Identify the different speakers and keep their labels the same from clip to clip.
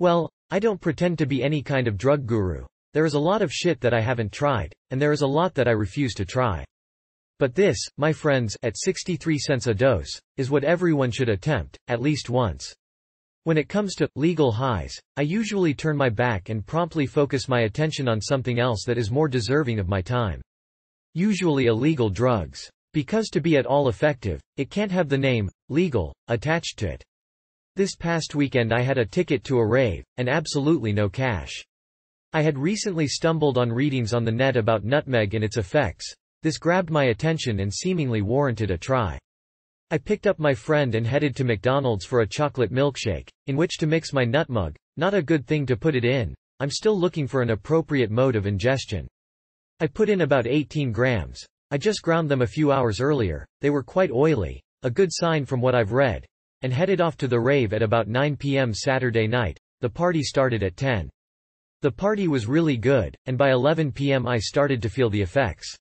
Speaker 1: Well, I don't pretend to be any kind of drug guru. There is a lot of shit that I haven't tried, and there is a lot that I refuse to try. But this, my friends, at 63 cents a dose, is what everyone should attempt, at least once. When it comes to legal highs, I usually turn my back and promptly focus my attention on something else that is more deserving of my time. Usually illegal drugs. Because to be at all effective, it can't have the name legal attached to it. This past weekend I had a ticket to a rave, and absolutely no cash. I had recently stumbled on readings on the net about nutmeg and its effects. This grabbed my attention and seemingly warranted a try. I picked up my friend and headed to McDonald's for a chocolate milkshake, in which to mix my nutmeg, not a good thing to put it in, I'm still looking for an appropriate mode of ingestion. I put in about 18 grams, I just ground them a few hours earlier, they were quite oily, a good sign from what I've read, and headed off to the rave at about 9 p.m. Saturday night. The party started at 10. The party was really good, and by 11 p.m. I started to feel the effects.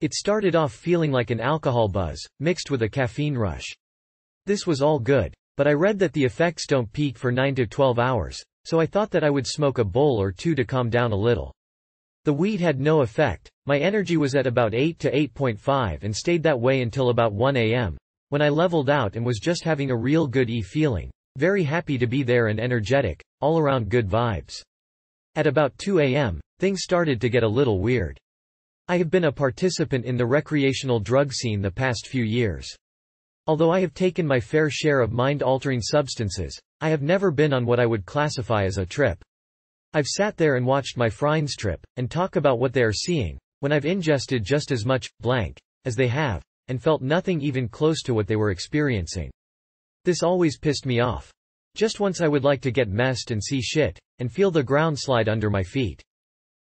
Speaker 1: It started off feeling like an alcohol buzz, mixed with a caffeine rush. This was all good, but I read that the effects don't peak for 9 to 12 hours, so I thought that I would smoke a bowl or two to calm down a little. The weed had no effect, my energy was at about 8 to 8.5 and stayed that way until about 1 a.m., when I leveled out and was just having a real good E feeling. Very happy to be there and energetic, all around good vibes. At about 2 a.m., things started to get a little weird. I have been a participant in the recreational drug scene the past few years. Although I have taken my fair share of mind-altering substances, I have never been on what I would classify as a trip. I've sat there and watched my friends trip, and talk about what they are seeing, when I've ingested just as much, blank, as they have, and felt nothing even close to what they were experiencing. This always pissed me off. Just once I would like to get messed and see shit, and feel the ground slide under my feet.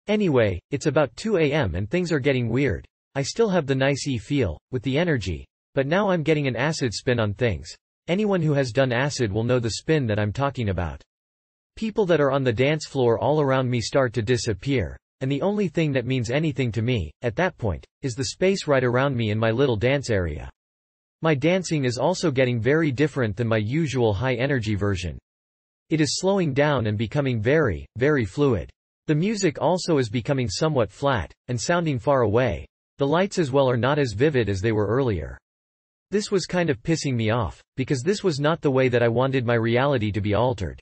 Speaker 1: Anyway, it's about 2 a.m. and things are getting weird. I still have the nice E feel, with the energy, but now I'm getting an acid spin on things. Anyone who has done acid will know the spin that I'm talking about. People that are on the dance floor all around me start to disappear and the only thing that means anything to me, at that point, is the space right around me in my little dance area. My dancing is also getting very different than my usual high-energy version. It is slowing down and becoming very, very fluid. The music also is becoming somewhat flat, and sounding far away. The lights as well are not as vivid as they were earlier. This was kind of pissing me off, because this was not the way that I wanted my reality to be altered.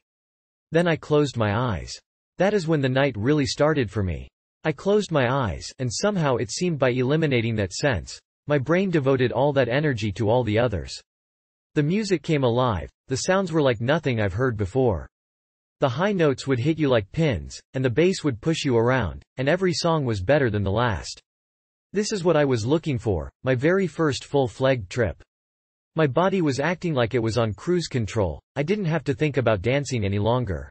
Speaker 1: Then I closed my eyes. That is when the night really started for me. I closed my eyes, and somehow it seemed by eliminating that sense. My brain devoted all that energy to all the others. The music came alive, the sounds were like nothing I've heard before. The high notes would hit you like pins, and the bass would push you around, and every song was better than the last. This is what I was looking for, my very first full-fledged trip. My body was acting like it was on cruise control, I didn't have to think about dancing any longer.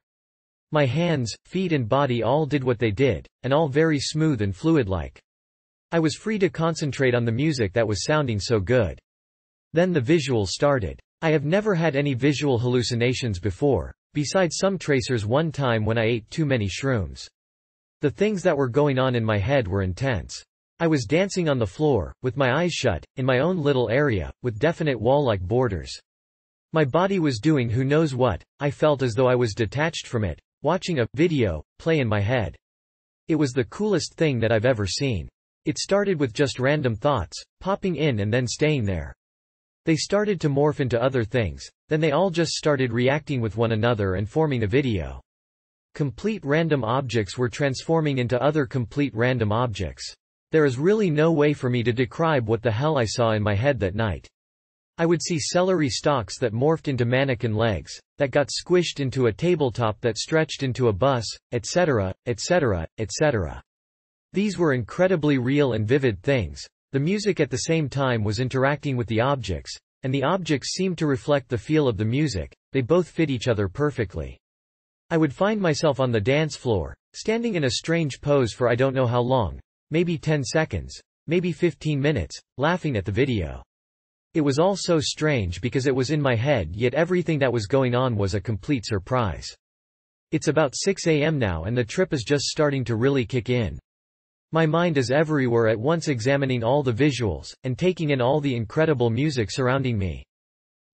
Speaker 1: My hands, feet and body all did what they did, and all very smooth and fluid-like. I was free to concentrate on the music that was sounding so good. Then the visuals started. I have never had any visual hallucinations before, besides some tracers one time when I ate too many shrooms. The things that were going on in my head were intense. I was dancing on the floor, with my eyes shut, in my own little area, with definite wall-like borders. My body was doing who knows what, I felt as though I was detached from it, Watching a video play in my head. It was the coolest thing that I've ever seen. It started with just random thoughts, popping in and then staying there. They started to morph into other things, then they all just started reacting with one another and forming a video. Complete random objects were transforming into other complete random objects. There is really no way for me to describe what the hell I saw in my head that night. I would see celery stalks that morphed into mannequin legs, that got squished into a tabletop that stretched into a bus, etc., etc., etc. These were incredibly real and vivid things. The music at the same time was interacting with the objects, and the objects seemed to reflect the feel of the music, they both fit each other perfectly. I would find myself on the dance floor, standing in a strange pose for I don't know how long, maybe 10 seconds, maybe 15 minutes, laughing at the video. It was all so strange because it was in my head yet everything that was going on was a complete surprise. It's about 6 a.m. now and the trip is just starting to really kick in. My mind is everywhere at once examining all the visuals, and taking in all the incredible music surrounding me.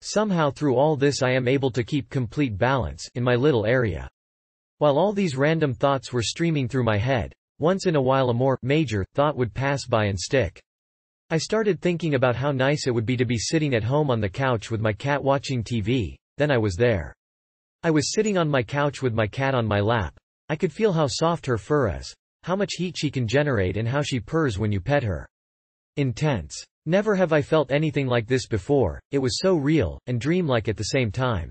Speaker 1: Somehow through all this I am able to keep complete balance in my little area. While all these random thoughts were streaming through my head, once in a while a more major thought would pass by and stick. I started thinking about how nice it would be to be sitting at home on the couch with my cat watching TV, then I was there. I was sitting on my couch with my cat on my lap. I could feel how soft her fur is, how much heat she can generate and how she purrs when you pet her. Intense. Never have I felt anything like this before, it was so real, and dreamlike at the same time.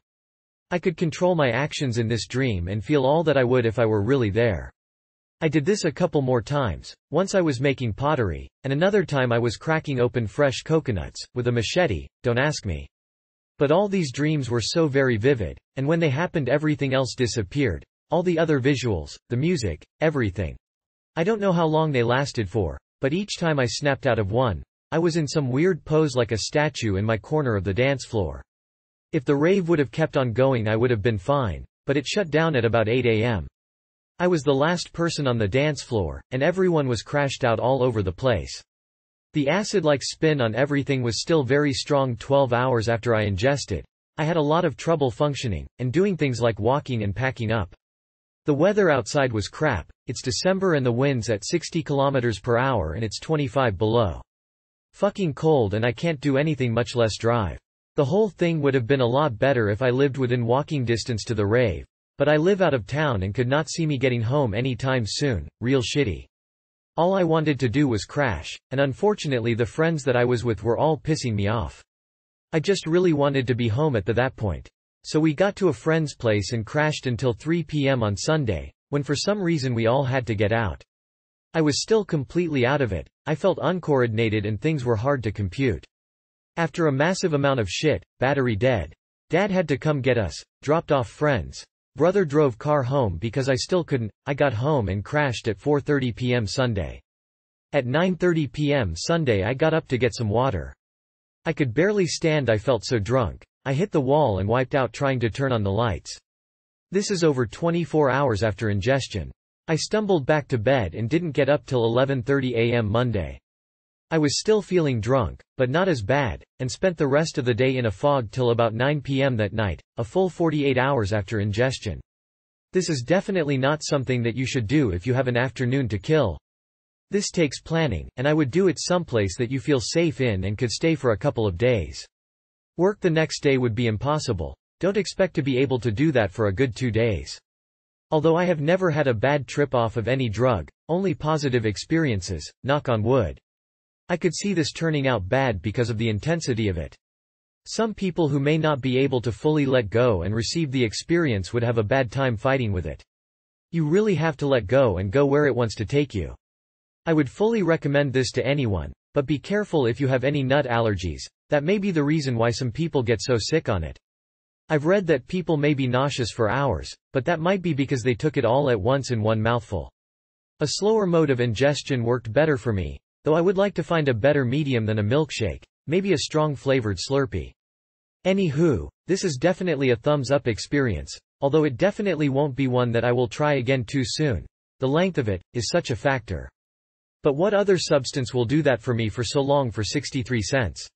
Speaker 1: I could control my actions in this dream and feel all that I would if I were really there. I did this a couple more times, once I was making pottery, and another time I was cracking open fresh coconuts, with a machete, don't ask me. But all these dreams were so very vivid, and when they happened everything else disappeared, all the other visuals, the music, everything. I don't know how long they lasted for, but each time I snapped out of one, I was in some weird pose like a statue in my corner of the dance floor. If the rave would have kept on going I would have been fine, but it shut down at about 8 a.m. I was the last person on the dance floor, and everyone was crashed out all over the place. The acid-like spin on everything was still very strong 12 hours after I ingested. I had a lot of trouble functioning, and doing things like walking and packing up. The weather outside was crap, it's December and the wind's at 60 km per hour and it's 25 below. Fucking cold and I can't do anything much less drive. The whole thing would have been a lot better if I lived within walking distance to the rave, but I live out of town and could not see me getting home any time soon, real shitty. All I wanted to do was crash, and unfortunately the friends that I was with were all pissing me off. I just really wanted to be home at the, that point. So we got to a friend's place and crashed until 3 p.m. on Sunday, when for some reason we all had to get out. I was still completely out of it, I felt uncoordinated and things were hard to compute. After a massive amount of shit, battery dead. Dad had to come get us, dropped off friends, Brother drove car home because I still couldn't, I got home and crashed at 4.30 p.m. Sunday. At 9.30 p.m. Sunday I got up to get some water. I could barely stand I felt so drunk. I hit the wall and wiped out trying to turn on the lights. This is over 24 hours after ingestion. I stumbled back to bed and didn't get up till 11.30 a.m. Monday. I was still feeling drunk, but not as bad, and spent the rest of the day in a fog till about 9 p.m. that night, a full 48 hours after ingestion. This is definitely not something that you should do if you have an afternoon to kill. This takes planning, and I would do it someplace that you feel safe in and could stay for a couple of days. Work the next day would be impossible. Don't expect to be able to do that for a good two days. Although I have never had a bad trip off of any drug, only positive experiences, knock on wood. I could see this turning out bad because of the intensity of it. Some people who may not be able to fully let go and receive the experience would have a bad time fighting with it. You really have to let go and go where it wants to take you. I would fully recommend this to anyone, but be careful if you have any nut allergies, that may be the reason why some people get so sick on it. I've read that people may be nauseous for hours, but that might be because they took it all at once in one mouthful. A slower mode of ingestion worked better for me, Though I would like to find a better medium than a milkshake. Maybe a strong flavored Slurpee. Anywho, this is definitely a thumbs up experience, although it definitely won't be one that I will try again too soon. The length of it, is such a factor. But what other substance will do that for me for so long for 63 cents?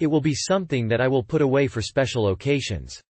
Speaker 1: It will be something that I will put away for special occasions.